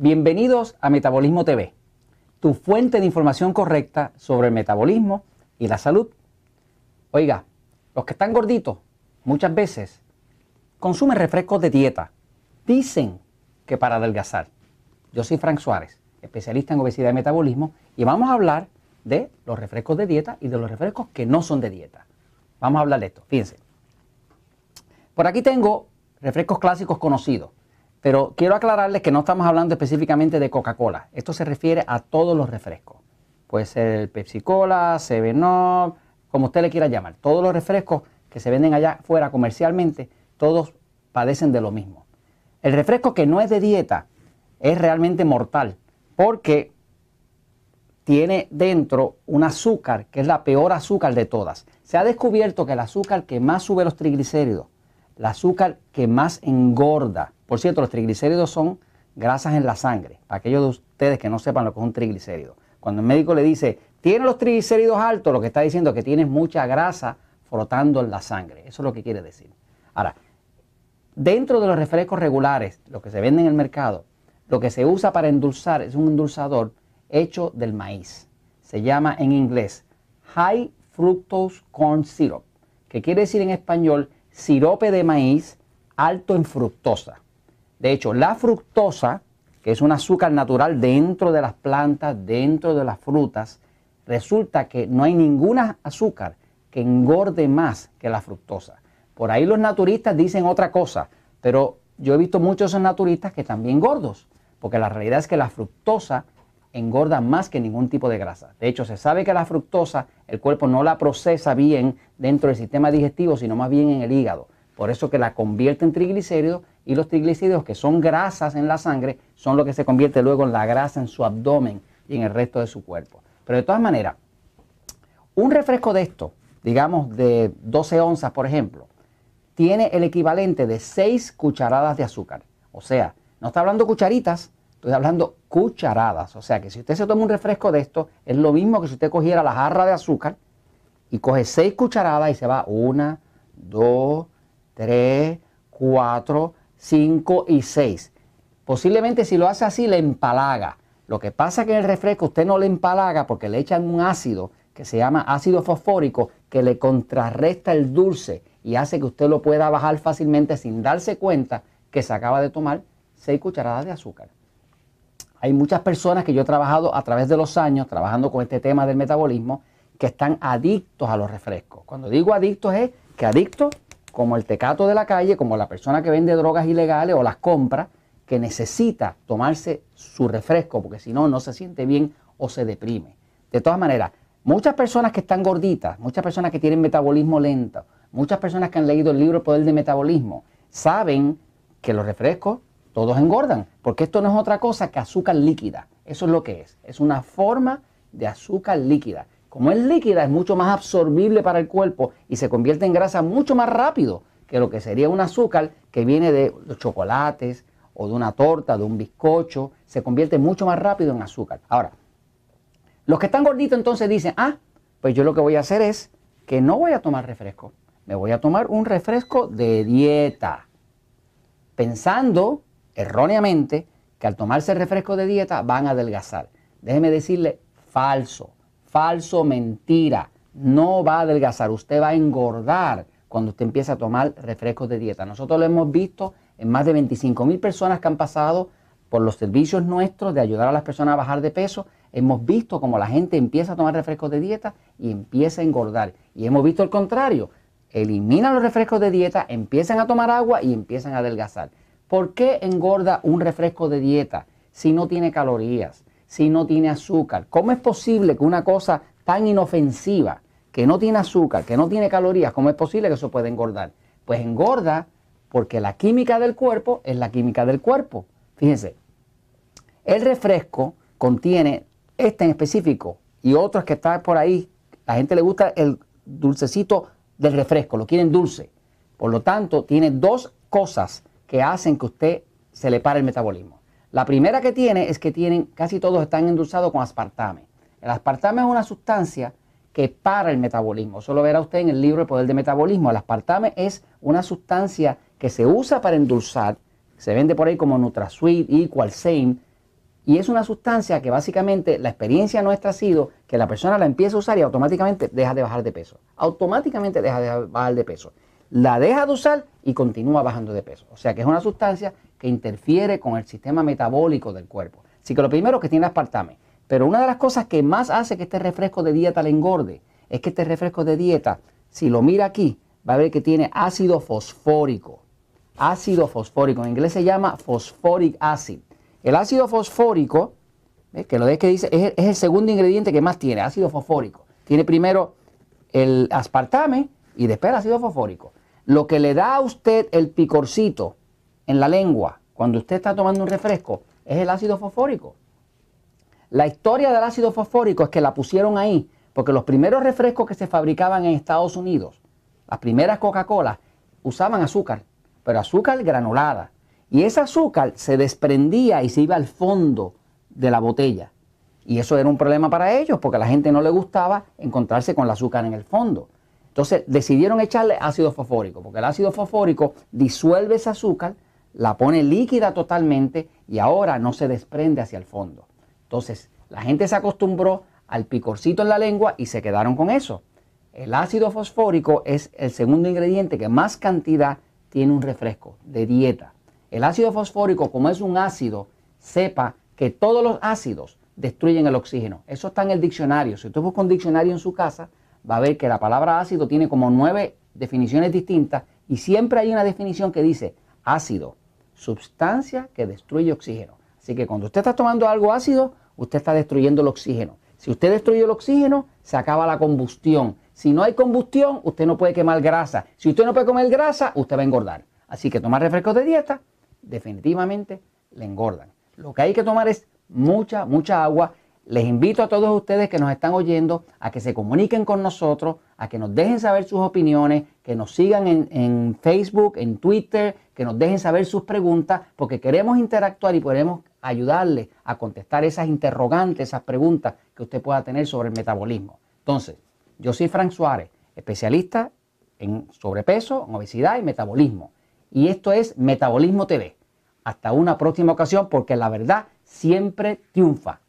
Bienvenidos a Metabolismo TV, tu fuente de información correcta sobre el metabolismo y la salud. Oiga, los que están gorditos muchas veces consumen refrescos de dieta. Dicen que para adelgazar. Yo soy Frank Suárez, especialista en obesidad y metabolismo, y vamos a hablar de los refrescos de dieta y de los refrescos que no son de dieta. Vamos a hablar de esto, fíjense. Por aquí tengo refrescos clásicos conocidos. Pero quiero aclararles que no estamos hablando específicamente de Coca-Cola. Esto se refiere a todos los refrescos. Puede ser el Pepsi-Cola, Seven como usted le quiera llamar. Todos los refrescos que se venden allá fuera comercialmente, todos padecen de lo mismo. El refresco que no es de dieta es realmente mortal porque tiene dentro un azúcar que es la peor azúcar de todas. Se ha descubierto que el azúcar que más sube los triglicéridos, el azúcar que más engorda, por cierto, los triglicéridos son grasas en la sangre. Para aquellos de ustedes que no sepan lo que es un triglicérido. Cuando el médico le dice, tiene los triglicéridos altos, lo que está diciendo es que tienes mucha grasa frotando en la sangre. Eso es lo que quiere decir. Ahora, dentro de los refrescos regulares, lo que se vende en el mercado, lo que se usa para endulzar es un endulzador hecho del maíz. Se llama en inglés High Fructose Corn Syrup, que quiere decir en español sirope de maíz alto en fructosa. De hecho, la fructosa, que es un azúcar natural dentro de las plantas, dentro de las frutas, resulta que no hay ninguna azúcar que engorde más que la fructosa. Por ahí los naturistas dicen otra cosa, pero yo he visto muchos naturistas que también gordos, porque la realidad es que la fructosa engorda más que ningún tipo de grasa. De hecho, se sabe que la fructosa el cuerpo no la procesa bien dentro del sistema digestivo, sino más bien en el hígado. Por eso que la convierte en triglicéridos y los triglicéridos que son grasas en la sangre son lo que se convierte luego en la grasa en su abdomen y en el resto de su cuerpo. Pero de todas maneras, un refresco de esto, digamos de 12 onzas por ejemplo, tiene el equivalente de 6 cucharadas de azúcar. O sea, no está hablando cucharitas, estoy hablando cucharadas. O sea que si usted se toma un refresco de esto, es lo mismo que si usted cogiera la jarra de azúcar y coge 6 cucharadas y se va una, dos. 3, 4, 5 y 6. Posiblemente si lo hace así le empalaga. Lo que pasa es que en el refresco usted no le empalaga porque le echan un ácido que se llama ácido fosfórico que le contrarresta el dulce y hace que usted lo pueda bajar fácilmente sin darse cuenta que se acaba de tomar 6 cucharadas de azúcar. Hay muchas personas que yo he trabajado a través de los años trabajando con este tema del metabolismo que están adictos a los refrescos. Cuando digo adictos es que adictos como el tecato de la calle, como la persona que vende drogas ilegales o las compra, que necesita tomarse su refresco, porque si no, no se siente bien o se deprime. De todas maneras, muchas personas que están gorditas, muchas personas que tienen metabolismo lento, muchas personas que han leído el libro El Poder de Metabolismo, saben que los refrescos todos engordan, porque esto no es otra cosa que azúcar líquida. Eso es lo que es, es una forma de azúcar líquida como es líquida, es mucho más absorbible para el cuerpo y se convierte en grasa mucho más rápido que lo que sería un azúcar que viene de los chocolates o de una torta, de un bizcocho, se convierte mucho más rápido en azúcar. Ahora, los que están gorditos entonces dicen, ah, pues yo lo que voy a hacer es que no voy a tomar refresco, me voy a tomar un refresco de dieta, pensando erróneamente que al tomarse refresco de dieta van a adelgazar. Déjeme decirle, falso falso, mentira. No va a adelgazar, usted va a engordar cuando usted empieza a tomar refrescos de dieta. Nosotros lo hemos visto en más de 25 mil personas que han pasado por los servicios nuestros de ayudar a las personas a bajar de peso. Hemos visto como la gente empieza a tomar refrescos de dieta y empieza a engordar. Y hemos visto el contrario. Eliminan los refrescos de dieta, empiezan a tomar agua y empiezan a adelgazar. ¿Por qué engorda un refresco de dieta si no tiene calorías? si no tiene azúcar? ¿Cómo es posible que una cosa tan inofensiva, que no tiene azúcar, que no tiene calorías, cómo es posible que eso pueda engordar? Pues engorda porque la química del cuerpo es la química del cuerpo. Fíjense, el refresco contiene este en específico y otros que están por ahí. La gente le gusta el dulcecito del refresco, lo quieren dulce. Por lo tanto, tiene dos cosas que hacen que usted se le pare el metabolismo. La primera que tiene es que tienen, casi todos están endulzados con aspartame. El aspartame es una sustancia que para el metabolismo. Eso lo verá usted en el libro El Poder de Metabolismo. El aspartame es una sustancia que se usa para endulzar, se vende por ahí como NutraSweet, Equal Same, y es una sustancia que básicamente la experiencia nuestra ha sido que la persona la empieza a usar y automáticamente deja de bajar de peso. Automáticamente deja de bajar de peso la deja de usar y continúa bajando de peso. O sea que es una sustancia que interfiere con el sistema metabólico del cuerpo. Así que lo primero que tiene aspartame. Pero una de las cosas que más hace que este refresco de dieta le engorde es que este refresco de dieta, si lo mira aquí, va a ver que tiene ácido fosfórico. Ácido fosfórico, en inglés se llama phosphoric acid. El ácido fosfórico, que lo de que dice, es, es el segundo ingrediente que más tiene, ácido fosfórico. Tiene primero el aspartame y después el ácido fosfórico. Lo que le da a usted el picorcito en la lengua cuando usted está tomando un refresco es el ácido fosfórico. La historia del ácido fosfórico es que la pusieron ahí porque los primeros refrescos que se fabricaban en Estados Unidos, las primeras Coca-Cola, usaban azúcar, pero azúcar granulada. Y ese azúcar se desprendía y se iba al fondo de la botella. Y eso era un problema para ellos porque a la gente no le gustaba encontrarse con el azúcar en el fondo. Entonces decidieron echarle ácido fosfórico, porque el ácido fosfórico disuelve ese azúcar, la pone líquida totalmente y ahora no se desprende hacia el fondo. Entonces la gente se acostumbró al picorcito en la lengua y se quedaron con eso. El ácido fosfórico es el segundo ingrediente que más cantidad tiene un refresco de dieta. El ácido fosfórico, como es un ácido, sepa que todos los ácidos destruyen el oxígeno. Eso está en el diccionario. Si usted busca un diccionario en su casa, va a ver que la palabra ácido tiene como nueve definiciones distintas y siempre hay una definición que dice ácido, sustancia que destruye oxígeno. Así que cuando usted está tomando algo ácido, usted está destruyendo el oxígeno. Si usted destruye el oxígeno, se acaba la combustión. Si no hay combustión, usted no puede quemar grasa. Si usted no puede comer grasa, usted va a engordar. Así que tomar refrescos de dieta definitivamente le engordan. Lo que hay que tomar es mucha, mucha agua les invito a todos ustedes que nos están oyendo a que se comuniquen con nosotros, a que nos dejen saber sus opiniones, que nos sigan en, Facebook, en Twitter, que nos dejen saber sus preguntas, porque queremos interactuar y podemos ayudarles a contestar esas interrogantes, esas preguntas que usted pueda tener sobre el metabolismo. Entonces, yo soy Frank Suárez, especialista en sobrepeso, en obesidad y metabolismo. Y esto es Metabolismo TV. Hasta una próxima ocasión, porque la verdad siempre triunfa.